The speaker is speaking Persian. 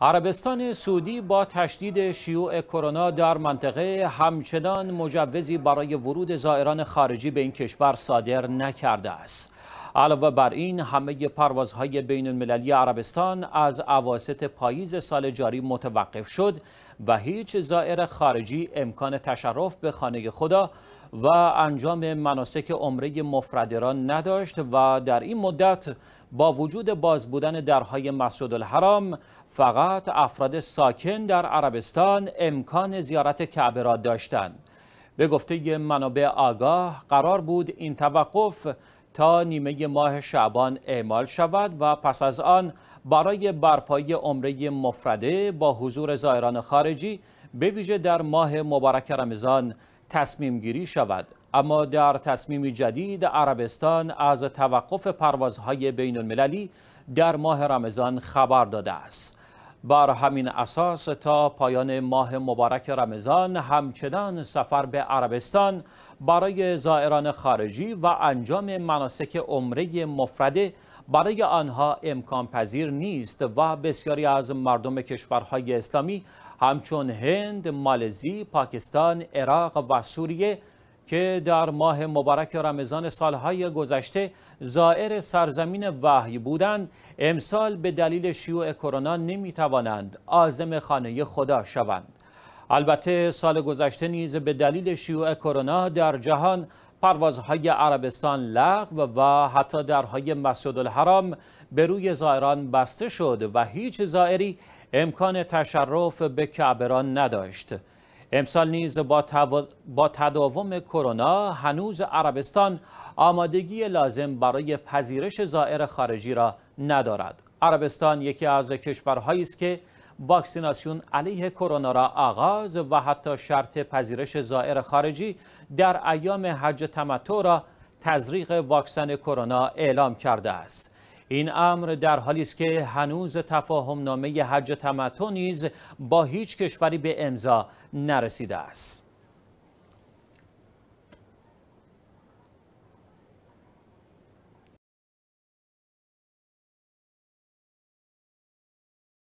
عربستان سعودی با تشدید شیوع کرونا در منطقه همچنان مجوزی برای ورود زائران خارجی به این کشور صادر نکرده است. علاوه بر این همه پروازهای بین المللی عربستان از عواست پاییز سال جاری متوقف شد و هیچ زائر خارجی امکان تشرف به خانه خدا و انجام مناسک عمره را نداشت و در این مدت با وجود باز بودن درهای مسجد الحرام فقط افراد ساکن در عربستان امکان زیارت کعبه را داشتند. به گفته منابع آگاه قرار بود این توقف تا نیمه ماه شعبان اعمال شود و پس از آن برای برپایی عمره مفرده با حضور زائران خارجی به ویژه در ماه مبارک رمضان تصمیم گیری شود اما در تصمیم جدید عربستان از توقف پروازهای بین المللی در ماه رمضان خبر داده است بر همین اساس تا پایان ماه مبارک رمضان همچنان سفر به عربستان برای زائران خارجی و انجام مناسک عمره مفرده برای آنها امکان پذیر نیست و بسیاری از مردم کشورهای اسلامی همچون هند، مالزی، پاکستان، عراق و سوریه که در ماه مبارک رمضان سالهای گذشته زائر سرزمین وحی بودند امسال به دلیل شیوع کرونا توانند آزم خانه خدا شوند البته سال گذشته نیز به دلیل شیوع کرونا در جهان پروازهای عربستان لغو و حتی درهای مسجد الحرام به روی زائران بسته شد و هیچ زائری امکان تشرف به کعبران نداشت امسال نیز با, تداوم کرونا هنوز عربستان آمادگی لازم برای پذیرش زائر خارجی را ندارد عربستان یکی از کشورهایی است که واکسیناسیون علیه کرونا را آغاز و حتی شرط پذیرش زائر خارجی در ایام حج تمتع را تزریق واکسن کرونا اعلام کرده است این امر در حالی است که هنوز تفاهم نامه حج تمتع نیز با هیچ کشوری به امضا نرسیده است